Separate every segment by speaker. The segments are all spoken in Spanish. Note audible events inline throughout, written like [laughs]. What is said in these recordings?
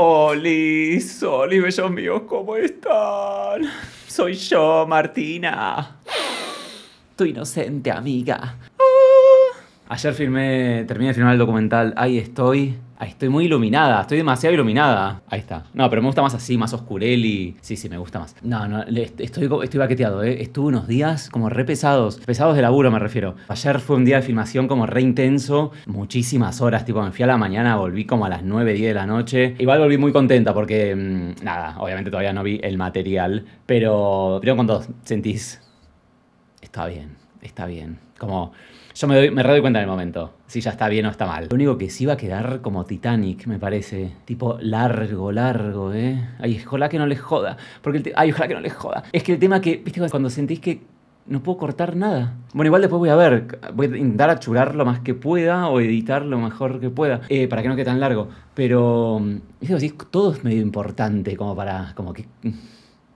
Speaker 1: Oli, ¡Soli, bellos míos, ¿cómo están? Soy yo, Martina. Tu inocente amiga, Ayer filmé, terminé de filmar el documental Ahí estoy. Ahí estoy muy iluminada, estoy demasiado iluminada. Ahí está. No, pero me gusta más así, más oscureli. Sí, sí, me gusta más. No, no, estoy, estoy baqueteado, ¿eh? Estuve unos días como re pesados. Pesados de laburo me refiero. Ayer fue un día de filmación como re intenso. Muchísimas horas, tipo, me fui a la mañana, volví como a las 9, 10 de la noche. Igual volví muy contenta porque, mm, nada, obviamente todavía no vi el material. Pero, pero cuando sentís, está bien, está bien. Como yo me, doy, me doy cuenta en el momento, si ya está bien o está mal. Lo único que sí va a quedar como Titanic, me parece. Tipo largo, largo, ¿eh? Ay, ojalá que no les joda. Porque el Ay, ojalá que no les joda. Es que el tema que, viste, cuando sentís que no puedo cortar nada. Bueno, igual después voy a ver, voy a intentar achurar lo más que pueda o editar lo mejor que pueda, eh, para que no quede tan largo. Pero, viste, todo es medio importante como para, como que... Mm,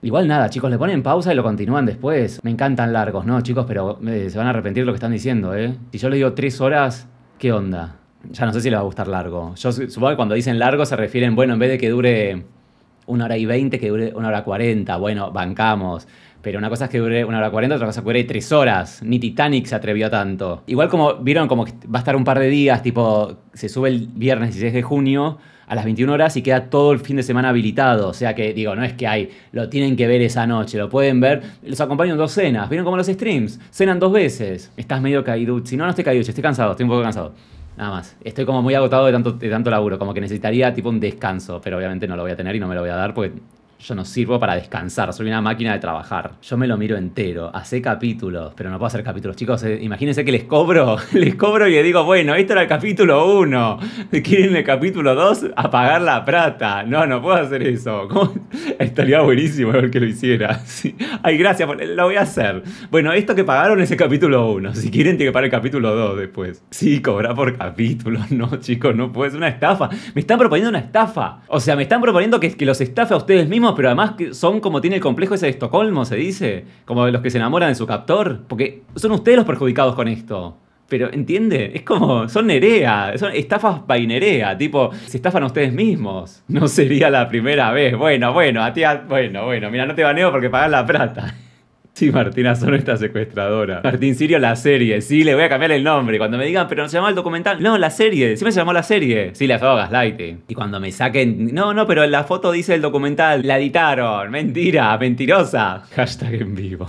Speaker 1: Igual nada, chicos, le ponen pausa y lo continúan después. Me encantan largos, ¿no, chicos? Pero eh, se van a arrepentir lo que están diciendo, ¿eh? Si yo le digo tres horas, ¿qué onda? Ya no sé si les va a gustar largo. Yo supongo que cuando dicen largo se refieren, bueno, en vez de que dure una hora y veinte, que dure una hora cuarenta. Bueno, bancamos. Pero una cosa es que dure una hora cuarenta, otra cosa es que dure tres horas. Ni Titanic se atrevió tanto. Igual como vieron como que va a estar un par de días, tipo, se sube el viernes y 16 de junio a las 21 horas y queda todo el fin de semana habilitado. O sea que, digo, no es que hay, lo tienen que ver esa noche, lo pueden ver. Los acompaño en dos cenas. ¿Vieron como los streams? Cenan dos veces. Estás medio Si No, no estoy caído. estoy cansado, estoy un poco cansado. Nada más. Estoy como muy agotado de tanto, de tanto laburo, como que necesitaría tipo un descanso, pero obviamente no lo voy a tener y no me lo voy a dar porque yo no sirvo para descansar, soy una máquina de trabajar. Yo me lo miro entero, hace capítulos, pero no puedo hacer capítulos, chicos. Eh, imagínense que les cobro, [laughs] les cobro y les digo, bueno, esto era el capítulo 1, quieren el capítulo 2, A pagar la plata. No, no puedo hacer eso. [laughs] Estaría buenísimo ver que lo hiciera. [laughs] Ay, gracias, lo voy a hacer. Bueno, esto que pagaron es el capítulo 1, si quieren tienen que pagar el capítulo 2 después. Sí, cobrar por capítulos. no, chicos, no puede ser una estafa. Me están proponiendo una estafa. O sea, me están proponiendo que, que los estafe a ustedes mismos pero además son como tiene el complejo ese de Estocolmo, se dice. Como los que se enamoran de su captor. Porque son ustedes los perjudicados con esto. Pero, ¿entiende? Es como, son Nerea, son estafas by tipo, se estafan a ustedes mismos. No sería la primera vez. Bueno, bueno, a ti, bueno, bueno, mira, no te baneo porque pagas la plata. Sí, Martina ¿son esta secuestradora. Martín Sirio, la serie. Sí, le voy a cambiar el nombre. Cuando me digan, pero no se llama el documental. No, la serie. Sí me llamó la serie. Sí, la fogas, Gaslighting. Y cuando me saquen. No, no, pero en la foto dice el documental. La editaron. Mentira, mentirosa. Hashtag en vivo.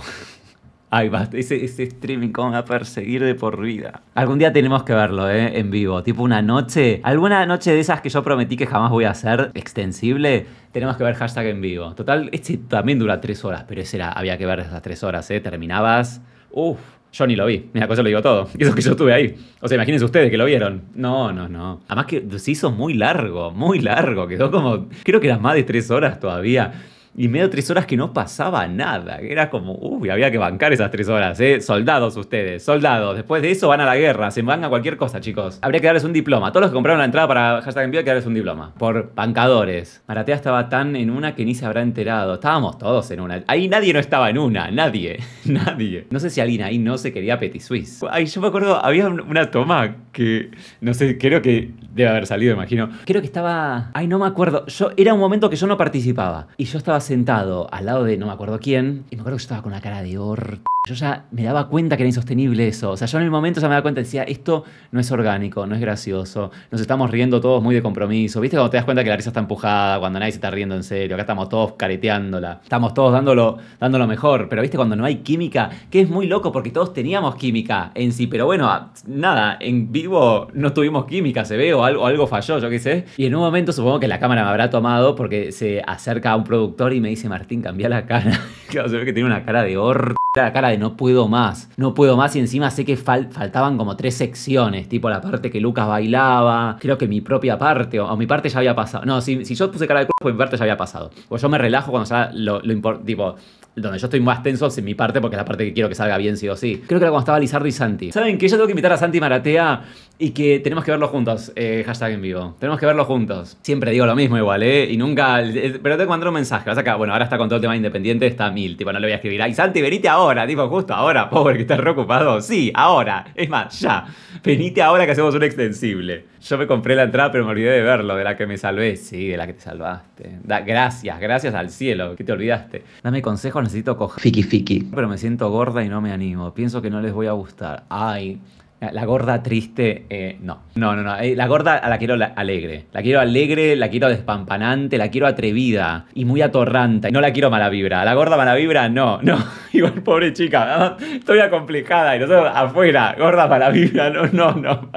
Speaker 1: Ay, va, ese, streaming cómo va a perseguir de por vida. Algún día tenemos que verlo, ¿eh? En vivo. Tipo una noche, alguna noche de esas que yo prometí que jamás voy a hacer, extensible, tenemos que ver hashtag en vivo. Total, este también dura tres horas, pero ese era, había que ver esas tres horas, ¿eh? Terminabas. Uf, yo ni lo vi. Mira, cosa pues lo digo todo. Eso [laughs] eso que yo estuve ahí. O sea, imagínense ustedes que lo vieron. No, no, no. Además que se hizo muy largo, muy largo. Quedó como. Creo que eran más de tres horas todavía y medio tres horas que no pasaba nada. Era como, uy, había que bancar esas tres horas, ¿eh? Soldados ustedes, soldados. Después de eso van a la guerra, se van a cualquier cosa, chicos. Habría que darles un diploma. Todos los que compraron la entrada para hashtag envío hay que darles un diploma. Por bancadores. Maratea estaba tan en una que ni se habrá enterado. Estábamos todos en una. Ahí nadie no estaba en una, nadie. [laughs] nadie. No sé si alguien ahí no se quería Petit Suisse. Ay, yo me acuerdo, había una toma que, no sé, creo que debe haber salido, imagino. Creo que estaba... Ay, no me acuerdo. Yo, era un momento que yo no participaba. Y yo estaba sentado al lado de no me acuerdo quién, y me acuerdo que estaba con la cara de or yo ya me daba cuenta que era insostenible eso. O sea, yo en el momento ya me daba cuenta, decía, esto no es orgánico, no es gracioso, nos estamos riendo todos muy de compromiso. ¿Viste cuando te das cuenta que la risa está empujada, cuando nadie se está riendo en serio? Acá estamos todos careteándola, estamos todos dándolo, dándolo mejor. Pero viste cuando no hay química, que es muy loco porque todos teníamos química en sí. Pero bueno, ah, nada, en vivo no tuvimos química, se ve, o algo, falló, yo qué sé. Y en un momento supongo que la cámara me habrá tomado porque se acerca a un productor y me dice, Martín, cambia la cara. [laughs] claro, se ve que tiene una cara de horror la cara de no puedo más, no puedo más y encima sé que faltaban como tres secciones, tipo la parte que Lucas bailaba, creo que mi propia parte o, mi parte ya había pasado. No, si, si yo puse cara de pues mi parte ya había pasado. Pues yo me relajo cuando ya lo, lo tipo, donde yo estoy más tenso es en mi parte porque es la parte que quiero que salga bien sí o sí. Creo que era cuando estaba Lizardo y Santi. ¿Saben que yo tengo que invitar a Santi Maratea y que tenemos que verlo juntos? Eh, hashtag en vivo. Tenemos que verlo juntos. Siempre digo lo mismo igual, ¿eh? Y nunca... pero tengo que mandar un mensaje. Vas acá, bueno, ahora está con todo el tema independiente, está mil. Tipo, no le voy a escribir. Ay, Santi, venite ahora. Tipo, justo ahora, [laughs] pobre, que estás reocupado. Sí, ahora. Es más, ya. Venite ahora que hacemos un extensible. Yo me compré la entrada, pero me olvidé de verlo, de la que me salvé. Sí, de la que te salvaste. Da, gracias, gracias al cielo, que te olvidaste. Dame consejos, necesito coger. Fiki, fiki. Pero me siento gorda y no me animo. Pienso que no les voy a gustar. Ay, la gorda triste, eh, no. No, no, no. Eh, la gorda la quiero alegre. La quiero alegre, la quiero despampanante, la quiero atrevida y muy atorranta. No la quiero mala vibra. La gorda mala vibra, no, no. [laughs] Igual, pobre chica, estoy complicada y nosotros afuera, gorda mala vibra, no, no. no.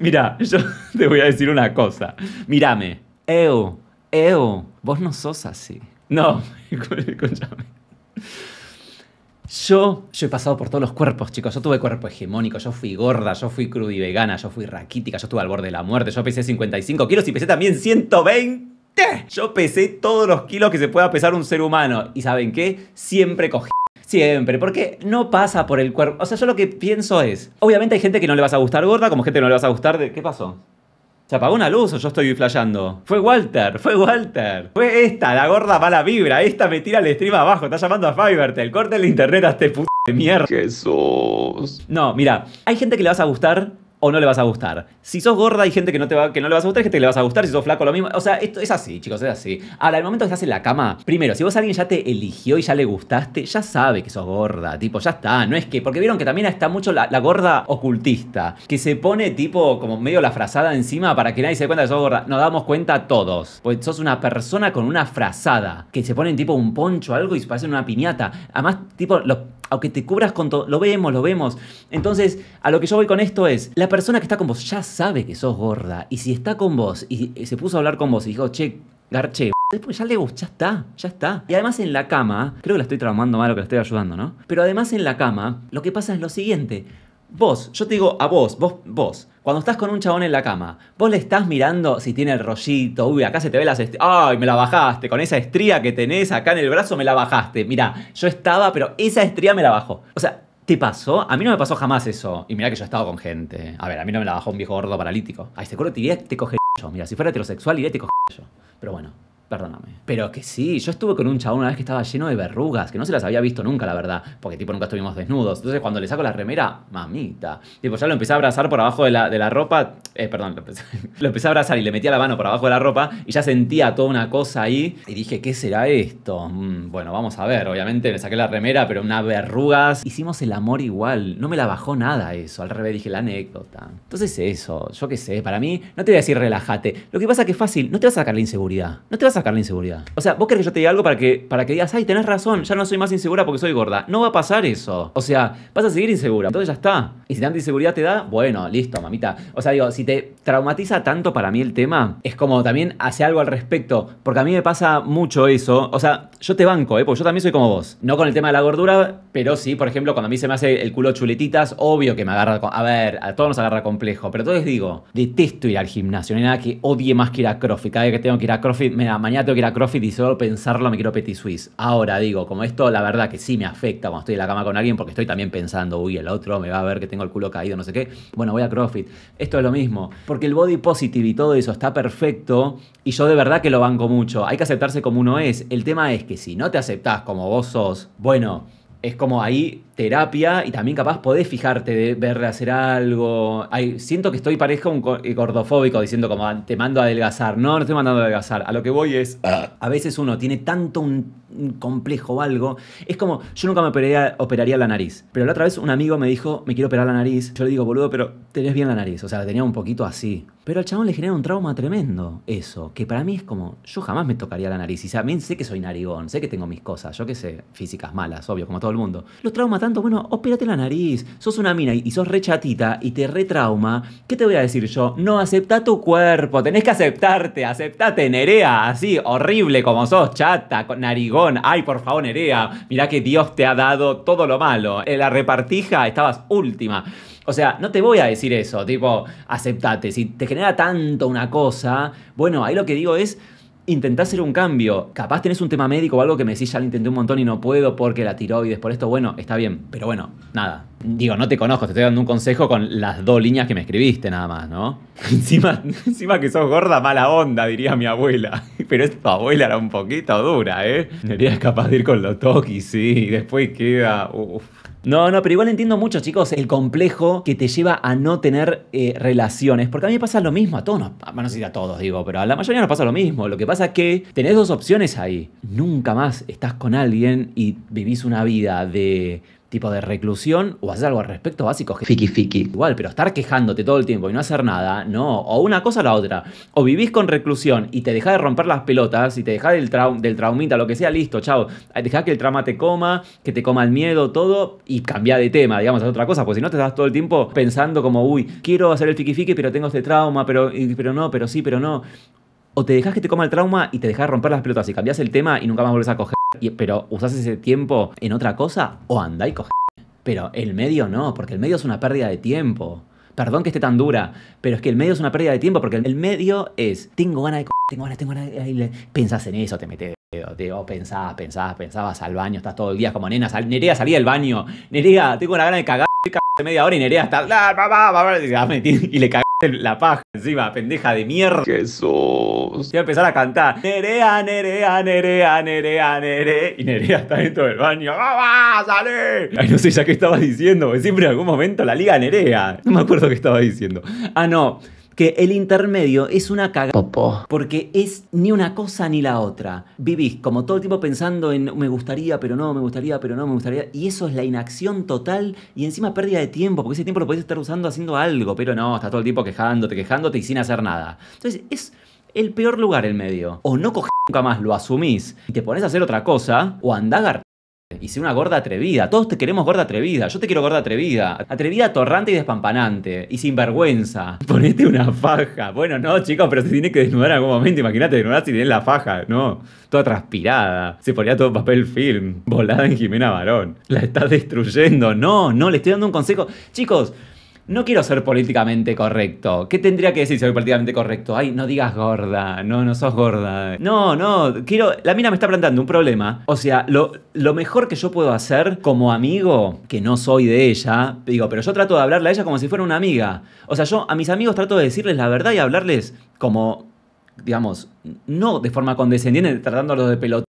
Speaker 1: Mira, yo [laughs] te voy a decir una cosa. Mírame. Eo, Eo, vos no sos así. No, [laughs] escúchame. Yo, yo he pasado por todos los cuerpos, chicos. Yo tuve cuerpo hegemónico, yo fui gorda, yo fui cruda y vegana, yo fui raquítica, yo estuve al borde de la muerte, yo pesé 55 kilos y pesé también 120. Yo pesé todos los kilos que se pueda pesar un ser humano. ¿Y saben qué? Siempre cogí Siempre, porque no pasa por el cuerpo. O sea, yo lo que pienso es, obviamente hay gente que no le vas a gustar gorda, como gente que no le vas a gustar de... ¿Qué pasó? ¿Se apagó una luz o yo estoy flasheando? Fue Walter, fue Walter. Fue esta, la gorda mala vibra. Esta me tira el stream abajo, está llamando a El Corte el internet a este puto de mierda. Jesús. No, mira, hay gente que le vas a gustar o no le vas a gustar. Si sos gorda hay gente que no, te va, que no le vas a gustar, hay gente que le vas a gustar. Si sos flaco lo mismo. O sea, esto es así, chicos, es así. Ahora, el momento que estás en la cama, primero, si vos alguien ya te eligió y ya le gustaste, ya sabe que sos gorda, tipo, ya está. No es que, porque vieron que también está mucho la, gorda ocultista, que se pone tipo como medio la frazada encima para que nadie se dé cuenta que sos gorda. Nos damos cuenta todos. Pues sos una persona con una frazada, que se pone tipo un poncho o algo y se en una piñata. Además, tipo, aunque te cubras con todo, lo vemos, lo vemos. Entonces, a lo que yo voy con esto es, la persona que está con vos ya sabe que sos gorda. Y si está con vos y, eh, se puso a hablar con vos y dijo, che, garche, Después ya le ya está, ya está. Y además en la cama, creo que la estoy traumando mal o que la estoy ayudando, ¿no? Pero además en la cama, lo que pasa es lo siguiente. Vos, yo te digo a vos, vos, vos, cuando estás con un chabón en la cama, vos le estás mirando si tiene el rollito, uy, acá se te ve las estrías, ay, me la bajaste, con esa estría que tenés acá en el brazo me la bajaste, mira, yo estaba, pero esa estría me la bajó. O sea, ¿Te pasó? A mí no me pasó jamás eso. Y mira que yo he estado con gente. A ver, a mí no me la bajó un viejo gordo paralítico. Ay, ¿te este te iría, te coger yo. Mira, si fuera heterosexual, iría, te coger yo. Pero bueno, Perdóname. Pero que sí, yo estuve con un chabón una vez que estaba lleno de verrugas, que no se las había visto nunca, la verdad, porque tipo nunca estuvimos desnudos. Entonces cuando le saco la remera, mamita. Tipo, ya lo empecé a abrazar por abajo de la, de la ropa, eh, perdón, lo empecé, [laughs] a abrazar y le metía la mano por abajo de la ropa y ya sentía toda una cosa ahí y dije, ¿qué será esto? Mm, bueno, vamos a ver, obviamente le saqué la remera, pero unas verrugas. Hicimos el amor igual, no me la bajó nada eso, al revés dije la anécdota. Entonces eso, yo qué sé, para mí, no te voy a decir relájate, lo que pasa que es fácil, no te vas a sacar la inseguridad, no te vas a sacar la inseguridad. O sea, vos querés que yo te diga algo para que, para que digas, ay, tenés razón, ya no soy más insegura porque soy gorda. No va a pasar eso. O sea, vas a seguir insegura. Entonces ya está. Y si tanta inseguridad te da, bueno, listo, mamita. O sea, digo, si te traumatiza tanto para mí el tema, es como también hace algo al respecto. Porque a mí me pasa mucho eso. O sea, yo te banco, ¿eh? Porque yo también soy como vos. No con el tema de la gordura, pero sí, por ejemplo, cuando a mí se me hace el culo chuletitas, obvio que me agarra. A ver, a todos nos agarra complejo. Pero entonces digo, detesto ir al gimnasio. No hay nada que odie más que ir a CrossFit. Cada vez que tengo que ir a CrossFit me da mañana tengo que ir a CrossFit y solo pensarlo me quiero Petit Suisse. Ahora digo, como esto la verdad que sí me afecta cuando estoy en la cama con alguien porque estoy también pensando, uy, el otro me va a ver que tengo el culo caído, no sé qué. Bueno, voy a CrossFit. Esto es lo mismo. Porque el body positive y todo eso está perfecto y yo de verdad que lo banco mucho. Hay que aceptarse como uno es. El tema es que si no te aceptás como vos sos, bueno, es como ahí terapia y también capaz podés fijarte de verle hacer algo. siento que estoy parezco un eh, gordofóbico diciendo como ah, te mando a adelgazar. No, no estoy mandando a adelgazar. A lo que voy es, ah. a veces uno tiene tanto un, complejo o algo. Es como, yo nunca me operaría, operaría, la nariz. Pero la otra vez un amigo me dijo, me quiero operar la nariz. Yo le digo, boludo, pero tenés bien la nariz. O sea, la tenía un poquito así. Pero al chabón le genera un trauma tremendo eso, que para mí es como, yo jamás me tocaría la nariz. Y también sé que soy narigón, sé que tengo mis cosas, yo qué sé, físicas malas, obvio, como todo el mundo. Los trauma tanto, bueno, opérate la nariz, sos una mina y, sos re y te retrauma. ¿Qué te voy a decir yo? No, acepta tu cuerpo, tenés que aceptarte, aceptate, Nerea, así, horrible como sos, chata, narigón. Ay, por favor, Nerea, mirá que Dios te ha dado todo lo malo. En la repartija estabas última. O sea, no te voy a decir eso, tipo, aceptate. Si te genera tanto una cosa, bueno, ahí lo que digo es, intentar hacer un cambio. Capaz tenés un tema médico o algo que me decís, ya lo intenté un montón y no puedo porque la tiroides, por esto, bueno, está bien. Pero bueno, nada. Digo, no te conozco, te estoy dando un consejo con las dos líneas que me escribiste nada más, ¿no? [laughs] encima, encima que sos gorda, mala onda, diría mi abuela. [laughs] Pero esta abuela era un poquito dura, ¿eh? Serías capaz de ir con los toquis, sí. Y después queda... uff. No, no, pero igual entiendo mucho, chicos, el complejo que te lleva a no tener eh, relaciones. Porque a mí me pasa lo mismo, a todos a no sé si a todos digo, pero a la mayoría nos pasa lo mismo. Lo que pasa es que tenés dos opciones ahí. Nunca más estás con alguien y vivís una vida de tipo de reclusión o hacer algo al respecto básico. Fiki fiki. Igual, pero estar quejándote todo el tiempo y no hacer nada, no. O una cosa o la otra. O vivís con reclusión y te dejás de romper las pelotas y te dejás del, del traumita, lo que sea, listo, chao. Dejás que el trauma te coma, que te coma el miedo, todo y cambia de tema, digamos, a otra cosa. Porque si no te estás todo el tiempo pensando como, uy, quiero hacer el fiki fiki, pero tengo este trauma, pero, pero no, pero sí, pero no. O te dejas que te coma el trauma y te dejás romper las pelotas y cambias el tema y nunca más volvés a coger pero usás ese tiempo en otra cosa o andá y coge. Pero el medio no, porque el medio es una pérdida de tiempo. Perdón que esté tan dura, pero es que el medio es una pérdida de tiempo porque el medio es, tengo ganas de coger, tengo ganas, tengo ganas de... Pensás en eso, te metes Digo, oh, pensabas, pensabas, pensabas al baño, estás todo el día como nena, Nerea salí del baño, Nerea, tengo una gana de cagar, de media hora y Nerea está, y, le cagas. La paja encima, pendeja de mierda. Jesús. va a empezar a cantar. Nerea, nerea, nerea, nerea, nerea. Y nerea está dentro del baño. va sale! Ay, no sé ya qué estaba diciendo. Siempre en algún momento la liga nerea. No me acuerdo qué estaba diciendo. Ah, no que el intermedio es una cagada. Porque es ni una cosa ni la otra. Vivís como todo el tiempo pensando en me gustaría, pero no, me gustaría, pero no, me gustaría. Y eso es la inacción total y encima pérdida de tiempo, porque ese tiempo lo podés estar usando haciendo algo, pero no, estás todo el tiempo quejándote, quejándote y sin hacer nada. Entonces es el peor lugar el medio. O no coges nunca más, lo asumís y te pones a hacer otra cosa, o andagar y una gorda atrevida. Todos te queremos gorda atrevida. Yo te quiero gorda atrevida. Atrevida, torrante y despampanante. Y sin vergüenza, [laughs] Ponete una faja. Bueno, no, chicos, pero se tiene que desnudar en algún momento. Imagínate desnudar si tienes la faja. No. Toda transpirada. Se ponía todo papel film. Volada en Jimena Barón. La estás destruyendo. No, no, le estoy dando un consejo. Chicos no quiero ser políticamente correcto. ¿Qué tendría que decir si soy políticamente correcto? Ay, no digas gorda, no, no sos gorda. No, no, quiero... La mina me está planteando un problema. O sea, lo, lo mejor que yo puedo hacer como amigo, que no soy de ella, digo, pero yo trato de hablarle a ella como si fuera una amiga. O sea, yo a mis amigos trato de decirles la verdad y hablarles como, digamos, no de forma condescendiente tratándolos de pelotón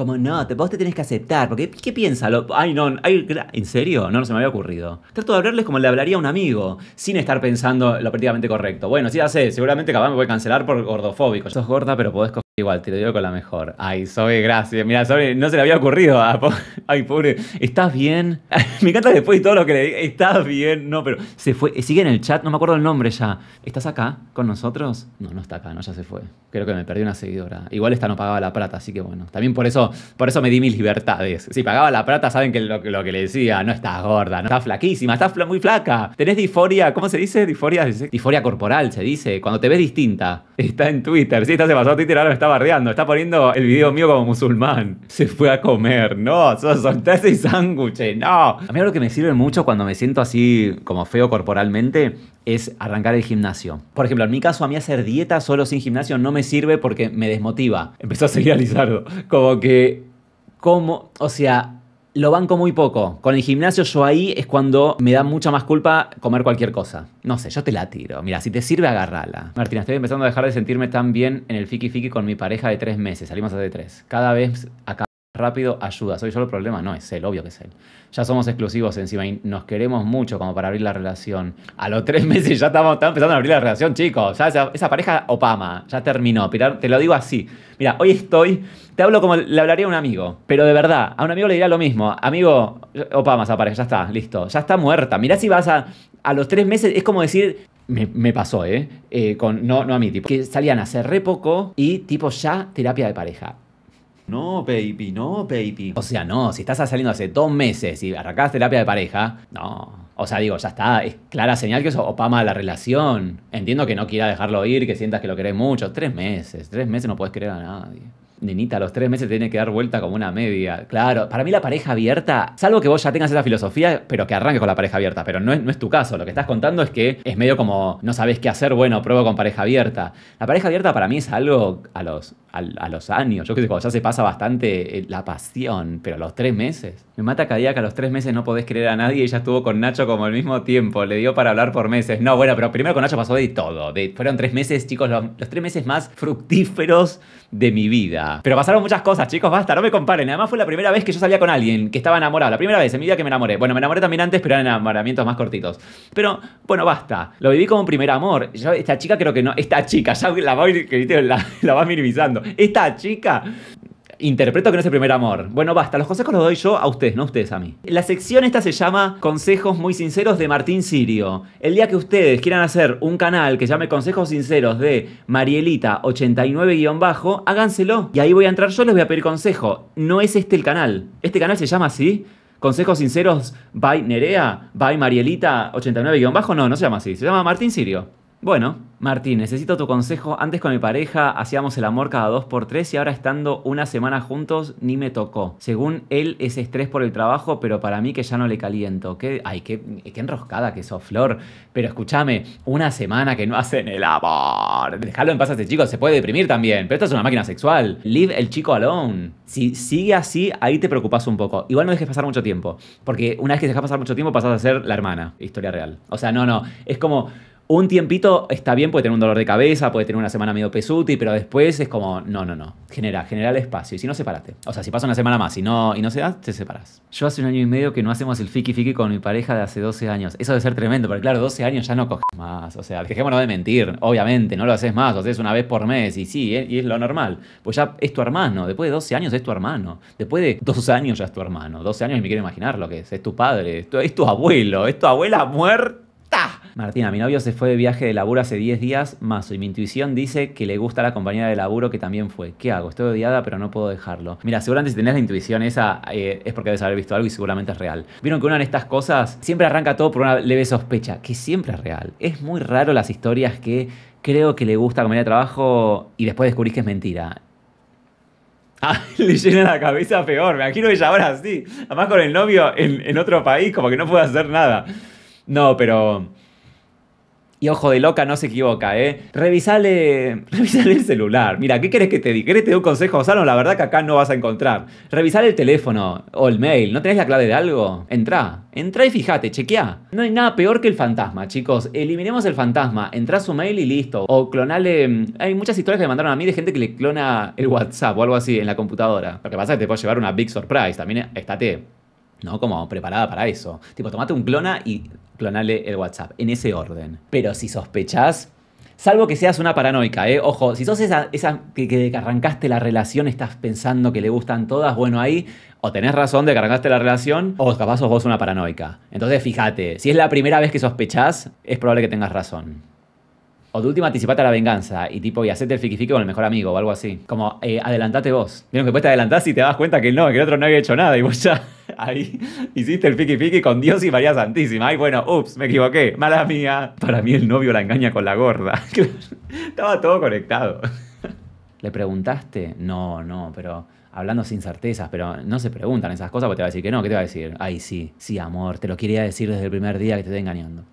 Speaker 1: como, no, te, vos te tenés que aceptar, porque ¿qué piensa? ay, no, ay, ¿en serio? No, se me había ocurrido. Trato de hablarles como le hablaría a un amigo, sin estar pensando lo prácticamente correcto. Bueno, sí, ya sé, seguramente capaz me voy a cancelar por gordofóbico. Sos gorda, pero podés coger Igual, te lo digo con la mejor. Ay, Sobe, gracias. Mira, Sobe, no se le había ocurrido. [laughs] Ay, pobre, ¿estás bien? [laughs] me encanta después de todo lo que le ¿Estás bien? No, pero se fue. Eh, sigue en el chat, no me acuerdo el nombre ya. ¿Estás acá con nosotros? No, no está acá, no, ya se fue. Creo que me perdí una seguidora. Igual esta no pagaba la plata, así que bueno. También por eso, por eso me di mis libertades. Si pagaba la plata, saben que lo, que le decía, no estás gorda, no estás flaquísima, estás muy flaca. Tenés disforia, ¿cómo se dice? Disforia, disforia corporal, se dice. Cuando te ves distinta. Está en Twitter. Sí, está se pasó a Twitter, ahora está bardeando, está poniendo el video mío como musulmán. Se fue a comer, no, soltaste y sándwiches, no. A mí lo que me sirve mucho cuando me siento así como feo corporalmente es arrancar el gimnasio. Por ejemplo, en mi caso, a mí hacer dieta solo sin gimnasio no me sirve porque me desmotiva. Empezó a seguir a Lizardo. Como que, como, o sea, lo banco muy poco. Con el gimnasio yo ahí es cuando me da mucha más culpa comer cualquier cosa. No sé, yo te la tiro. Mira, si te sirve, agarrala. Martina, estoy empezando a dejar de sentirme tan bien en el fiki fiki con mi pareja de tres meses. Salimos hace tres. Cada vez rápido, ayuda. Soy yo el problema, no, es él, obvio que es él. Ya somos exclusivos encima y nos queremos mucho como para abrir la relación. A los tres [laughs] meses ya estamos, empezando a abrir la relación, chicos. esa, pareja opama, ya terminó. te lo digo así. Mira, hoy estoy, te hablo como le hablaría a un amigo, pero de verdad, a un amigo le diría lo mismo. Amigo, opama esa pareja, ya está, listo. Ya está muerta. mira si vas a, a los tres meses, es como decir, me, pasó, eh, ¿eh? con, no, no a mí, tipo. Que salían hace re poco y tipo ya terapia de pareja. No, baby, no, baby. O sea, no, si estás saliendo hace dos meses y arrancaste terapia de pareja, no. O sea, digo, ya está, es clara señal que eso opama la relación. Entiendo que no quiera dejarlo ir, que sientas que lo querés mucho. Tres meses, tres meses no puedes querer a nadie nenita, a los tres meses tiene que dar vuelta como una media. Claro, para mí la pareja abierta, salvo que vos ya tengas esa filosofía, pero que arranques con la pareja abierta, pero no es, no es tu caso. Lo que estás contando es que es medio como no sabes qué hacer, bueno, pruebo con pareja abierta. La pareja abierta para mí es algo a los, a, los años. Yo creo que cuando ya se pasa bastante eh, la pasión, pero a los tres meses. Me mata cada día que a los tres meses no podés creer a nadie. y Ella estuvo con Nacho como al mismo tiempo, le dio para hablar por meses. No, bueno, pero primero con Nacho pasó de todo. De, fueron tres meses, chicos, los, los tres meses más fructíferos de mi vida. Pero pasaron muchas cosas, chicos, basta, no me comparen. Además fue la primera vez que yo salía con alguien que estaba enamorado, la primera vez en mi vida que me enamoré. Bueno, me enamoré también antes, pero eran enamoramientos más cortitos. Pero bueno, basta. Lo viví como un primer amor. esta chica creo que no, esta chica, ya la va, la va minimizando. Esta chica Interpreto que no es el primer amor. Bueno, basta, los consejos los doy yo a ustedes, no ustedes a mí. La sección esta se llama Consejos muy sinceros de Martín Sirio. El día que ustedes quieran hacer un canal que llame Consejos Sinceros de Marielita89- háganselo. Y ahí voy a entrar yo, les voy a pedir consejo. No es este el canal. Este canal se llama así. Consejos sinceros by Nerea, by Marielita89- no, no se llama así, se llama Martín Sirio. Bueno, Martín, necesito tu consejo. Antes con mi pareja hacíamos el amor cada dos por tres y ahora estando una semana juntos ni me tocó. Según él es estrés por el trabajo, pero para mí que ya no le caliento. ay, qué, enroscada que sos, Flor. Pero escúchame, una semana que no hacen el amor. Dejalo en paz a este chico, se puede deprimir también. Pero esto es una máquina sexual. Leave el chico alone. Si sigue así, ahí te preocupas un poco. Igual no dejes pasar mucho tiempo. Porque una vez que dejas pasar mucho tiempo, pasas a ser la hermana. Historia real. O sea, no, no. Es como un tiempito está bien, puede tener un dolor de cabeza, puede tener una semana medio pesuti, pero después es como, no, no, no, genera, genera el espacio. Y si no, separate. O sea, si pasa una semana más y no, y no se da, te separas. Yo hace un año y medio que no hacemos el fiki fiki con mi pareja de hace 12 años. Eso debe ser tremendo, porque claro, 12 años ya no coges más. O sea, dejémonos de mentir, obviamente, no lo haces más, lo haces una vez por mes y sí, eh, y es lo normal. Pues ya es tu hermano, después de 12 años es tu hermano, después de dos años ya es tu hermano. 12 años y me quiero imaginar lo que es, es tu padre, es tu, es tu abuelo, es tu abuela muerta Martina, mi novio se fue de viaje de laburo hace 10 días, más y mi intuición dice que le gusta la compañía de laburo que también fue. ¿Qué hago? Estoy odiada, pero no puedo dejarlo. Mira, seguramente si tenés la intuición esa, eh, es porque debes haber visto algo y seguramente es real. Vieron que una de estas cosas siempre arranca todo por una leve sospecha, que siempre es real. Es muy raro las historias que creo que le gusta compañera de trabajo y después descubrís que es mentira. [laughs] Ah, le llena la cabeza peor, me imagino ella ahora sí. Además con el novio en, en otro país, como que no puede hacer nada. No, pero... Y ojo de loca no se equivoca, ¿eh? Revisale, [laughs] revisale el celular. Mira, ¿qué querés que te diga? ¿Querés que te dé un consejo, Osano? La verdad que acá no vas a encontrar. Revisar el teléfono o el mail. ¿No tenés la clave de algo? Entrá. Entrá y fíjate, chequeá. No hay nada peor que el fantasma, chicos. Eliminemos el fantasma. Entrá su mail y listo. O clonale... Mm, hay muchas historias que me mandaron a mí de gente que le clona el WhatsApp o algo así en la computadora. Lo que pasa es que te puede llevar una big surprise. También estate. ¿no? Como preparada para eso. Tipo, tomate un clona y clonale el WhatsApp, en ese orden. Pero si sospechás, salvo que seas una paranoica, ¿eh? Ojo, si sos esa, que que, que, arrancaste la relación, estás pensando que le gustan todas, bueno, ahí o tenés razón de que arrancaste la relación, o capaz sos vos una paranoica. Entonces, fíjate, si es la primera vez que sospechás, es probable que tengas razón. O de última anticipate a la venganza y tipo, y hacete el fiquifique con el mejor amigo o algo así. Como, eh, adelantate vos. Vieron que después te adelantás y te das cuenta que no, que el otro no había hecho nada y vos ya ahí hiciste el piqui piqui con Dios y María Santísima. Ay, bueno, ups, me equivoqué, mala mía. Para mí el novio la engaña con la gorda. [laughs] Estaba todo conectado. ¿Le preguntaste? No, no, pero hablando sin certezas, pero no se preguntan esas cosas porque te va a decir que no, ¿qué te va a decir? Ay, sí, sí, amor, te lo quería decir desde el primer día que te estoy engañando.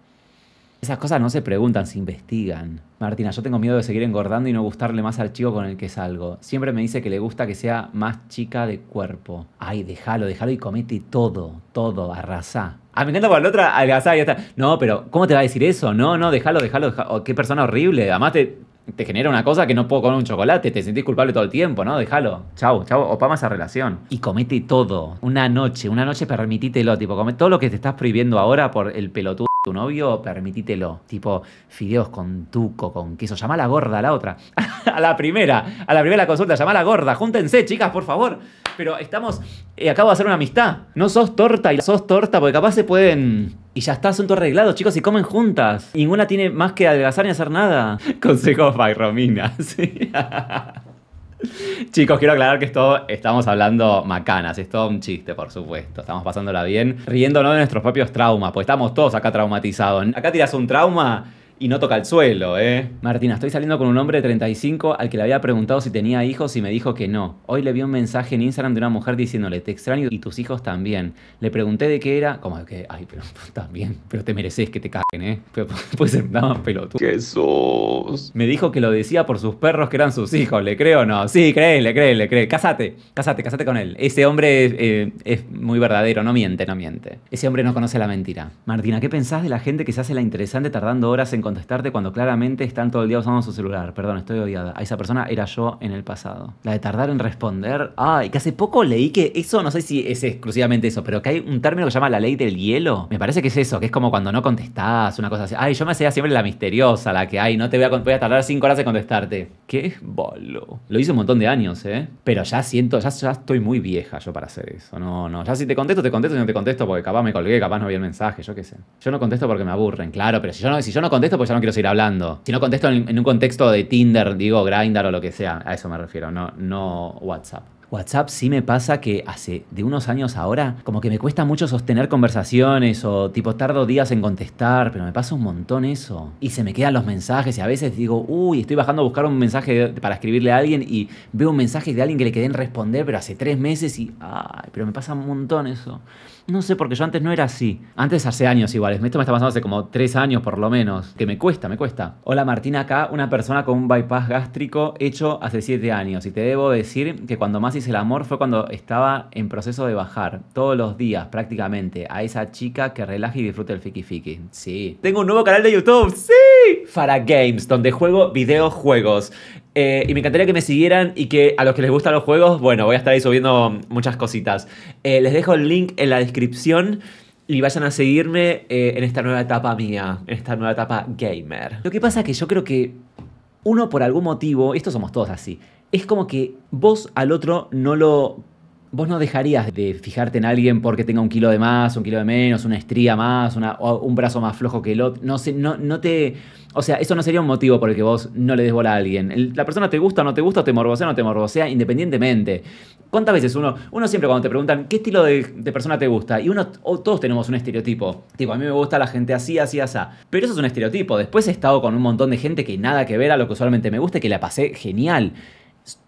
Speaker 1: Esas cosas no se preguntan, se investigan. Martina, yo tengo miedo de seguir engordando y no gustarle más al chico con el que salgo. Siempre me dice que le gusta que sea más chica de cuerpo. Ay, déjalo, déjalo y comete todo, todo, arrasá. Ah, me encanta por la otra, algazá y ya está. No, pero ¿cómo te va a decir eso? No, no, déjalo, déjalo, oh, qué persona horrible. Además te, genera una cosa que no puedo comer un chocolate, te sentís culpable todo el tiempo, ¿no? Déjalo. Chau, chau, opama esa relación. Y comete todo. Una noche, una noche permitítelo, tipo, come todo lo que te estás prohibiendo ahora por el pelotudo tu novio, permitítelo. Tipo, fideos con tuco, con queso. Llama a la gorda a la otra. [laughs] a la primera, a la primera consulta, llama la gorda. Júntense, chicas, por favor. Pero estamos. Eh, acabo de hacer una amistad. No sos torta y sos torta, porque capaz se pueden. Y ya está, asunto arreglado, chicos, y comen juntas. Ninguna tiene más que adelgazar ni hacer nada. [laughs] Consejos by Romina, [laughs] [laughs] Chicos, quiero aclarar que esto estamos hablando macanas, es todo un chiste, por supuesto. Estamos pasándola bien, riéndonos de nuestros propios traumas, pues estamos todos acá traumatizados. Acá tiras un trauma y no toca el suelo, ¿eh? Martina, estoy saliendo con un hombre de 35 al que le había preguntado si tenía hijos y me dijo que no. Hoy le vi un mensaje en Instagram de una mujer diciéndole, te extraño y tus hijos también. Le pregunté de qué era, como que, ay, pero [laughs] también, pero te mereces que te caguen, ¿eh? Pero, [laughs] puede ser nada más pelotudo. Jesús. Me dijo que lo decía por sus perros que eran sus hijos, ¿le creo o no? Sí, créenle, créenle, cree, Cásate, cásate, cásate con él. Ese hombre es, eh, es muy verdadero, no miente, no miente. Ese hombre no conoce la mentira. Martina, ¿qué pensás de la gente que se hace la interesante tardando horas en contestarte cuando claramente están todo el día usando su celular. Perdón, estoy odiada. A esa persona era yo en el pasado. La de tardar en responder. Ay, que hace poco leí que eso, no sé si es exclusivamente eso, pero que hay un término que se llama la ley del hielo. Me parece que es eso, que es como cuando no contestás, una cosa así. Ay, yo me hacía siempre la misteriosa, la que, ay, no te voy a, voy a tardar cinco horas en contestarte. Qué bolo. Lo hice un montón de años, ¿eh? Pero ya siento, ya, ya estoy muy vieja yo para hacer eso. No, no. Ya si te contesto, te contesto, si no te contesto, porque capaz me colgué, capaz no vi el mensaje, yo qué sé. Yo no contesto porque me aburren, claro, pero si yo no, si yo no contesto, porque ya no quiero seguir hablando. Si no contesto en, un contexto de Tinder, digo Grindr o lo que sea, a eso me refiero, no, no WhatsApp. WhatsApp sí me pasa que hace de unos años ahora, como que me cuesta mucho sostener conversaciones o tipo tardo días en contestar, pero me pasa un montón eso. Y se me quedan los mensajes y a veces digo, uy, estoy bajando a buscar un mensaje para escribirle a alguien y veo un mensaje de alguien que le quedé en responder, pero hace tres meses y, ay, pero me pasa un montón eso. No sé, porque yo antes no era así. Antes hace años iguales. Esto me está pasando hace como tres años por lo menos. Que me cuesta, me cuesta. Hola Martina, acá una persona con un bypass gástrico hecho hace siete años. Y te debo decir que cuando más hice el amor fue cuando estaba en proceso de bajar. Todos los días prácticamente. A esa chica que relaja y disfruta el fiki fiki. Sí. Tengo un nuevo canal de YouTube. Sí. Para Games, donde juego videojuegos. Eh, y me encantaría que me siguieran y que a los que les gustan los juegos, bueno, voy a estar ahí subiendo muchas cositas. Eh, les dejo el link en la descripción y vayan a seguirme eh, en esta nueva etapa mía, en esta nueva etapa gamer. Lo que pasa es que yo creo que uno por algún motivo, esto somos todos así, es como que vos al otro no lo vos no dejarías de fijarte en alguien porque tenga un kilo de más, un kilo de menos, una estría más, un brazo más flojo que el otro. No sé, no, no te. O sea, eso no sería un motivo por el que vos no le des bola a alguien. la persona te gusta o no te gusta, o te morbosea o no te morbosea, independientemente. ¿Cuántas veces uno, uno siempre cuando te preguntan qué estilo de, persona te gusta? Y uno, todos tenemos un estereotipo. Tipo, a mí me gusta la gente así, así, así. Pero eso es un estereotipo. Después he estado con un montón de gente que nada que ver a lo que usualmente me gusta y que la pasé genial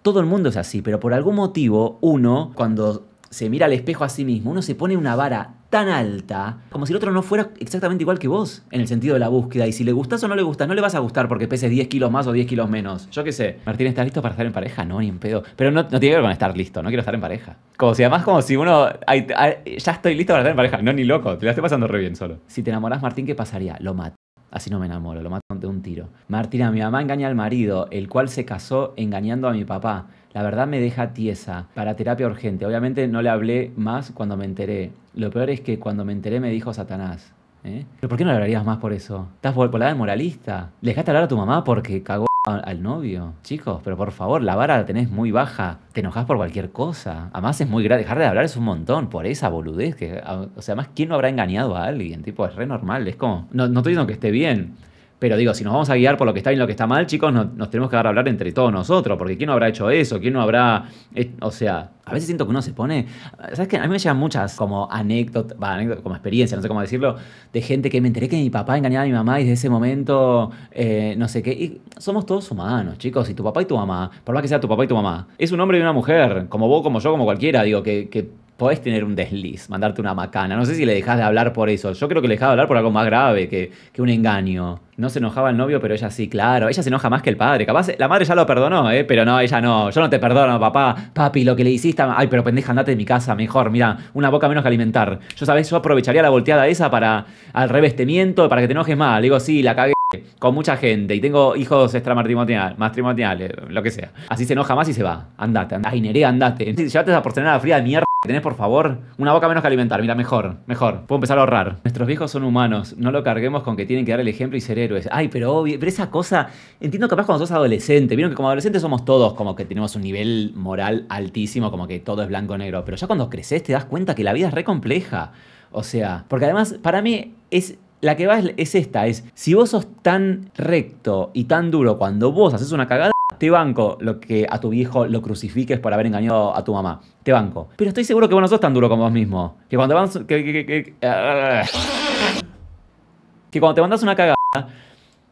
Speaker 1: todo el mundo es así, pero por algún motivo uno, cuando se mira al espejo a sí mismo, uno se pone una vara tan alta como si el otro no fuera exactamente igual que vos en el sentido de la búsqueda. Y si le gustás o no le gustas, no le vas a gustar porque pese 10 kilos más o 10 kilos menos. Yo qué sé. Martín, ¿estás listo para estar en pareja? No, ni en pedo. Pero no, no tiene que ver con estar listo, no quiero estar en pareja. Como si además, como si uno. ya estoy listo para estar en pareja. No, ni loco, te la estoy pasando re bien solo. Si te enamorás, Martín, ¿qué pasaría? Lo mato. Así no me enamoro, lo matan de un tiro. Martina, mi mamá engaña al marido, el cual se casó engañando a mi papá. La verdad me deja tiesa, para terapia urgente. Obviamente no le hablé más cuando me enteré. Lo peor es que cuando me enteré me dijo Satanás. ¿eh? ¿Pero por qué no hablarías más por eso? ¿Estás volada por la de moralista? ¿Le dejaste hablar a tu mamá porque cagó al novio? Chicos, pero por favor, la vara la tenés muy baja. Te enojas por cualquier cosa. Además es muy grave. Dejar de hablar es un montón por esa boludez. Que, ah, o sea, más ¿quién no habrá engañado a alguien? Tipo, es re normal. Es como, no, no estoy diciendo que esté bien. Pero digo, si nos vamos a guiar por lo que está bien y lo que está mal, chicos, nos tenemos que dar a hablar entre todos nosotros, porque ¿quién no habrá hecho eso? ¿Quién no habrá...? o sea, a veces siento que uno se pone... ¿Sabes qué? A mí me llegan muchas como anécdotas, anécdota, como experiencia, no sé cómo decirlo, de gente que me enteré que mi papá engañaba a mi mamá y desde ese momento, eh, no sé qué. somos todos humanos, chicos, y tu papá y tu mamá, por más que sea tu papá y tu mamá, es un hombre y una mujer, como vos, como yo, como cualquiera, digo, que podés tener un desliz, mandarte una macana. No sé si le dejás de hablar por eso. Yo creo que le dejás de hablar por algo más grave que, que, un engaño. No se enojaba el novio, pero ella sí, claro. Ella se enoja más que el padre. Capaz la madre ya lo perdonó, ¿eh? Pero no, ella no. Yo no te perdono, papá. Papi, lo que le hiciste. Ay, pero pendeja, andate de mi casa. Mejor, mira, una boca menos que alimentar. Yo, ¿sabes? Yo aprovecharía la volteada esa para al revestimiento para que te enojes más. Le digo, sí, la cagué con mucha gente y tengo hijos extramatrimoniales, matrimoniales, lo que sea. Así se enoja más y se va. Andate, andate. Ay, nere, andate. Llévate esa porcelana fría de mierda ¿Tenés, por favor, una boca menos que alimentar. Mira, mejor, mejor. Puedo empezar a ahorrar. Nuestros viejos son humanos. No lo carguemos con que tienen que dar el ejemplo y ser héroes. Ay, pero obvio. Pero esa cosa. Entiendo que más cuando sos adolescente. Vieron que como adolescentes somos todos como que tenemos un nivel moral altísimo, como que todo es blanco-negro. Pero ya cuando creces te das cuenta que la vida es re compleja. O sea, porque además, para mí, es la que va es, esta, es si vos sos tan recto y tan duro cuando vos haces una cagada, te banco lo que a tu viejo lo crucifiques por haber engañado a tu mamá. Te banco. Pero estoy seguro que vos no sos tan duro como vos mismo. Que cuando vas, que, que, cuando te mandas una cagada,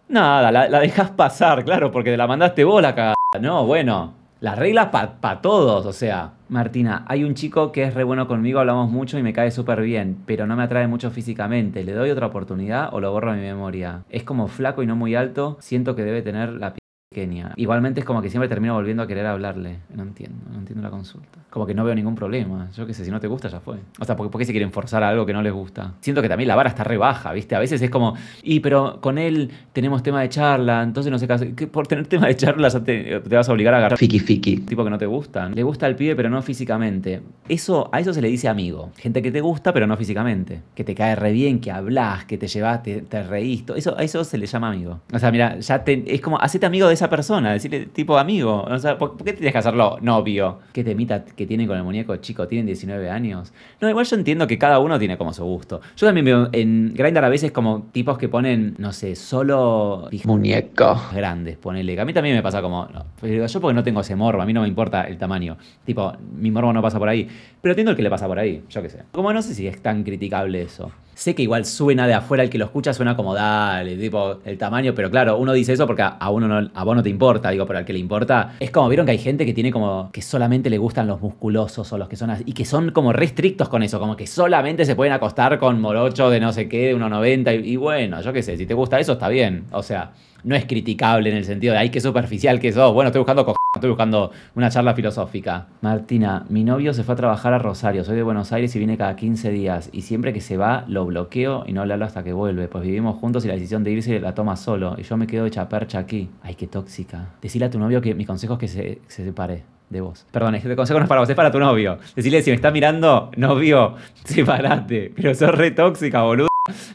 Speaker 1: nada, la, dejas pasar, claro, porque te la mandaste vos la cagada. No, bueno. Las reglas para todos, o sea. Martina, hay un chico que es re bueno conmigo, hablamos mucho y me cae súper bien, pero no me atrae mucho físicamente. ¿Le doy otra oportunidad o lo borro de mi memoria? Es como flaco y no muy alto, siento que debe tener la Kenia. Igualmente es como que siempre termino volviendo a querer hablarle. No entiendo, no entiendo la consulta. Como que no veo ningún problema. Yo qué sé, si no te gusta ya fue. O sea, ¿por, qué se quieren forzar algo que no les gusta? Siento que también la vara está rebaja, ¿viste? A veces es como, y pero con él tenemos tema de charla, entonces no sé qué Por tener tema de charla ya te, vas a obligar a agarrar. Fiki fiki. Tipo que no te gustan. Le gusta al pibe, pero no físicamente. Eso, a eso se le dice amigo. Gente que te gusta, pero no físicamente. Que te cae re bien, que hablas, que te llevas, te, te reís. Eso, a eso se le llama amigo. O sea, mira, ya te, es como, hacete amigo de esa persona, decirle tipo amigo. ¿por, qué tienes que hacerlo novio? ¿Qué temita que tienen con el muñeco chico? ¿Tienen 19 años? No, igual yo entiendo que cada uno tiene como su gusto. Yo también veo en Grindr a veces como tipos que ponen, no sé, solo muñecos grandes, ponele. A mí también me pasa como, yo porque no tengo ese morbo, a mí no me importa el tamaño. Tipo, mi morbo no pasa por ahí. Pero entiendo el que le pasa por ahí, yo qué sé. Como no sé si es tan criticable eso. Sé que igual suena de afuera, el que lo escucha suena como dale, tipo el tamaño, pero claro, uno dice eso porque a uno no, a vos no te importa, digo, pero al que le importa. Es como, vieron que hay gente que tiene como que solamente le gustan los musculosos o los que son así, y que son como restrictos con eso, como que solamente se pueden acostar con morocho de no sé qué, de 1,90, y, y bueno, yo qué sé, si te gusta eso está bien, o sea no es criticable en el sentido de, ay, qué superficial que sos. Bueno, estoy buscando estoy buscando una charla filosófica. Martina, mi novio se fue a trabajar a Rosario, soy de Buenos Aires y viene cada 15 días. Y siempre que se va, lo bloqueo y no le hablo hasta que vuelve. Pues vivimos juntos y la decisión de irse la toma solo. Y yo me quedo hecha percha aquí. Ay, qué tóxica. Decile a tu novio que mi consejo es que se, separe de vos. Perdón, este consejo no es para vos, es para tu novio. decile si me está mirando, novio, [laughs] separate. Pero sos re tóxica, boludo.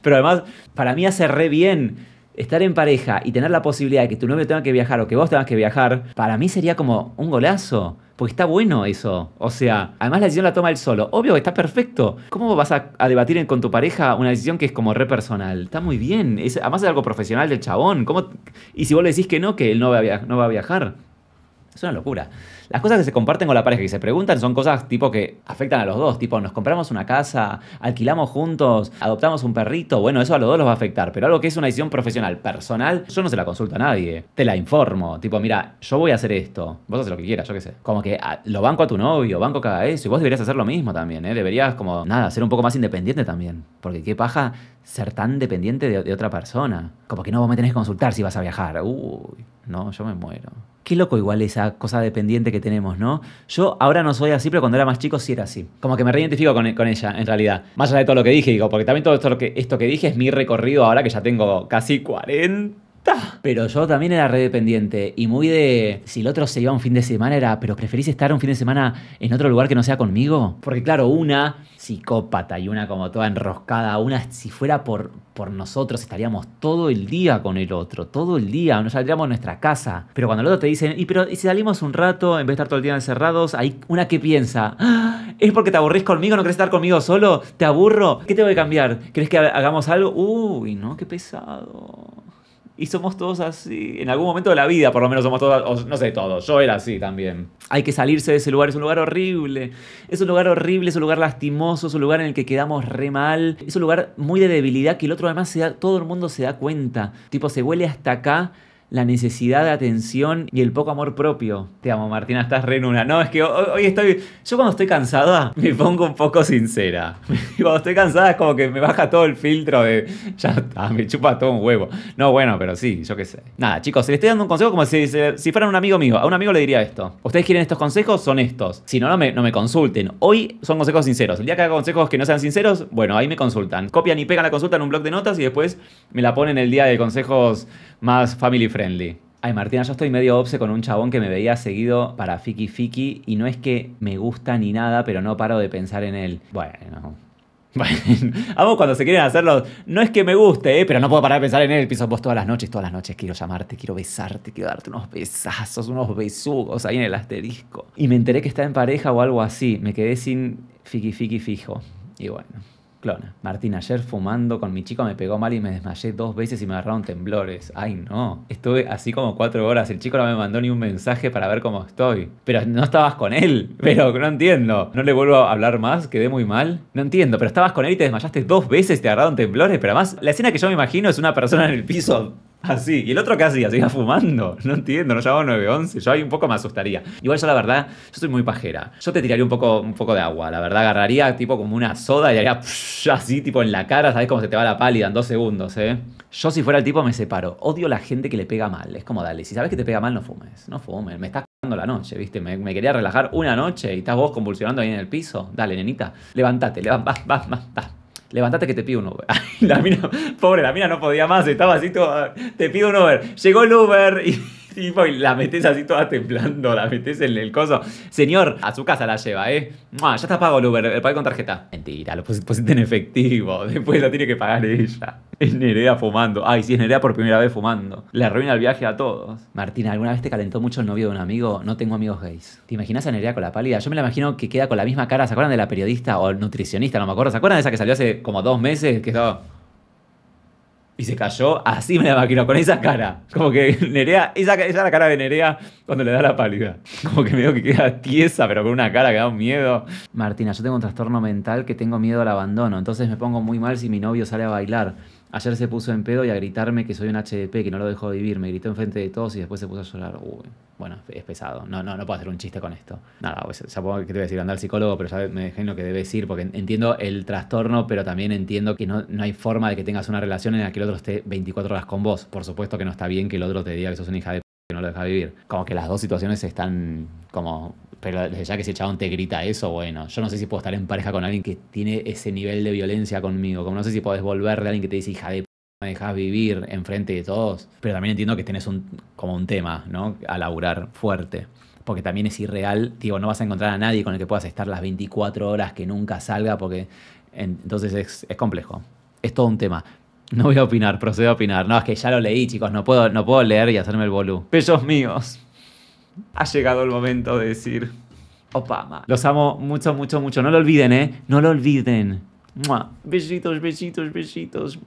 Speaker 1: Pero además, para mí hace re bien estar en pareja y tener la posibilidad de que tu novio tenga que viajar o que vos tengas que viajar, para mí sería como un golazo. Porque está bueno eso. O sea, además la decisión la toma él solo. Obvio, está perfecto. ¿Cómo vas a, debatir con tu pareja una decisión que es como re personal? Está muy bien. además es algo profesional del chabón. ¿Cómo? Y si vos le decís que no, que él no va a viajar. Es una locura. Las cosas que se comparten con la pareja y se preguntan son cosas tipo que afectan a los dos, tipo nos compramos una casa, alquilamos juntos, adoptamos un perrito, bueno, eso a los dos los va a afectar, pero algo que es una decisión profesional, personal, yo no se la consulto a nadie, te la informo, tipo, mira, yo voy a hacer esto, vos haces lo que quieras, yo qué sé. Como que ah, lo banco a tu novio, banco cada eso, y vos deberías hacer lo mismo también, ¿eh? Deberías como, nada, ser un poco más independiente también, porque qué paja ser tan dependiente de, de otra persona. Como que no, vos me tenés que consultar si vas a viajar. Uy, no, yo me muero. Qué loco igual esa cosa dependiente que tenemos, ¿no? Yo ahora no soy así, pero cuando era más chico sí era así. Como que me reidentifico con, con ella, en realidad. Más allá de todo lo que dije, digo, porque también todo esto, lo que, esto que dije es mi recorrido ahora que ya tengo casi 40 pero yo también era redependiente y muy de. Si el otro se iba un fin de semana, era. ¿Pero preferís estar un fin de semana en otro lugar que no sea conmigo? Porque, claro, una psicópata y una como toda enroscada, una si fuera por, por nosotros estaríamos todo el día con el otro, todo el día, nos saldríamos nuestra casa. Pero cuando el otro te dice, y pero si salimos un rato en vez de estar todo el día encerrados, hay una que piensa, ah, ¿es porque te aburrís conmigo? ¿No querés estar conmigo solo? ¿Te aburro? ¿Qué voy a cambiar? crees que hagamos algo? Uy, no, qué pesado. Y somos todos así. En algún momento de la vida, por lo menos somos todos, no sé, todos. Yo era así también. Hay que salirse de ese lugar. Es un lugar horrible. Es un lugar horrible, es un lugar lastimoso, es un lugar en el que quedamos re mal. Es un lugar muy de debilidad que el otro además se todo el mundo se da cuenta. Tipo, se huele hasta acá la necesidad de atención y el poco amor propio. Te amo, Martina, estás re en una. No, es que hoy, estoy. Yo cuando estoy cansada [laughs] me pongo un poco sincera. [laughs] cuando estoy cansada es como que me baja todo el filtro de. Ya está, me chupa todo un huevo. No, bueno, pero sí, yo qué sé. Nada, chicos, le estoy dando un consejo como si, si fueran un amigo mío. A un amigo le diría esto. ¿Ustedes quieren estos consejos? Son estos. Si no, no me, no me consulten. Hoy son consejos sinceros. El día que haga consejos que no sean sinceros, bueno, ahí me consultan. Copian y pegan la consulta en un blog de notas y después me la ponen el día de consejos más family friendly. Ay, Martina, yo estoy medio obse con un chabón que me veía seguido para Fiki Fiki y no es que me gusta ni nada, pero no paro de pensar en él. Bueno. [laughs] Bueno, cuando se quieren hacerlo. No es que me guste, eh, pero no puedo parar de pensar en él. Piso vos todas las noches, todas las noches quiero llamarte, quiero besarte, quiero darte unos besazos, unos besugos ahí en el asterisco. Y me enteré que está en pareja o algo así. Me quedé sin fiki fiki fijo. Y bueno clona. Martín, ayer fumando con mi chico me pegó mal y me desmayé dos veces y me agarraron temblores. Ay, no. Estuve así como cuatro horas. El chico no me mandó ni un mensaje para ver cómo estoy. Pero no estabas con él. [laughs] Pero no entiendo. No le vuelvo a hablar más. Quedé muy mal. No entiendo. Pero estabas con él y te desmayaste dos veces y te agarraron temblores. Pero además, la escena que yo me imagino es una persona en el piso Así. Y el otro, ¿qué hacía? Seguía fumando. [laughs] No entiendo, no 9 911. Yo ahí un poco me asustaría. Igual yo, la verdad, yo soy muy pajera. Yo te tiraría un poco, un poco de agua. La verdad, agarraría tipo como una soda y haría así, tipo en la cara. ¿Sabes cómo se te va la pálida en dos segundos, eh? Yo, si fuera el tipo, me separo. Odio la gente que le pega mal. Es como, dale, si sabes que te pega mal, no fumes. No fumes. Me estás la noche, ¿viste? Me, quería relajar una noche y estás vos convulsionando ahí en el piso. Dale, nenita, levántate, levanta, Levantate que te pido un Uber. [laughs] la mina, pobre, la mina no podía más, estaba así, todo... te pido un Uber. Llegó el Uber y y la metes así toda temblando, la metes en el coso. Señor, a su casa la lleva, ¿eh? ya está pago el el pago con tarjeta. Mentira, lo pusiste en efectivo. [laughs] Después la tiene que pagar ella. Es Nerea fumando. Ay, sí, es Nerea por primera vez fumando. Le arruina el viaje a todos. Martina, ¿alguna vez te calentó mucho el novio de un amigo? No tengo amigos gays. ¿Te imaginas a Nerea con la pálida? Yo me la imagino que queda con la misma cara. ¿Se acuerdan de la periodista o nutricionista? No me acuerdo. ¿Se acuerdan de esa que salió hace como dos meses? Que estaba y se cayó, así me la maquinó, con esa cara. Como que [laughs] Nerea, esa, esa es la cara de Nerea cuando le da la pálida. Como que medio que queda tiesa, pero con una cara que da un miedo. Martina, yo tengo un trastorno mental que tengo miedo al abandono, entonces me pongo muy mal si mi novio sale a bailar. Ayer se puso en pedo y a gritarme que soy un HDP, que no lo dejo vivir. Me gritó enfrente de todos y después se puso a llorar. bueno, es pesado. No, no, no puedo hacer un chiste con esto. Nada, pues que te voy a decir? Andar al psicólogo, pero ya me dejé en lo que debes ir, porque entiendo el trastorno, pero también entiendo que no, hay forma de que tengas una relación en la que el otro esté 24 horas con vos. Por supuesto que no está bien que el otro te diga que sos una hija de p que no lo deja vivir. Como que las dos situaciones están como pero desde ya que ese chabón te grita eso, bueno, yo no sé si puedo estar en pareja con alguien que tiene ese nivel de violencia conmigo. Como no sé si podés volver a alguien que te dice, hija de p me dejas vivir enfrente de todos. Pero también entiendo que tenés un, como un tema, ¿no? A laburar fuerte. Porque también es irreal, digo, no vas a encontrar a nadie con el que puedas estar las 24 horas que nunca salga, porque entonces es, complejo. Es todo un tema. No voy a opinar, procedo a opinar. No, es que ya lo leí, chicos, no puedo, no puedo leer y hacerme el bolú. Pesos míos ha llegado el momento de decir Opama. Los amo mucho, mucho, mucho. No lo olviden, ¿eh? No lo olviden. Besitos, besitos, besitos.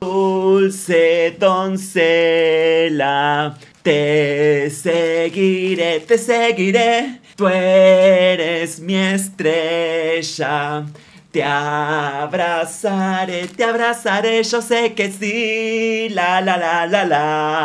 Speaker 1: Dulce doncella, te seguiré, te seguiré. Tú eres mi estrella. Te abrazaré, te abrazaré, yo sé que sí. La, la, la, la, la.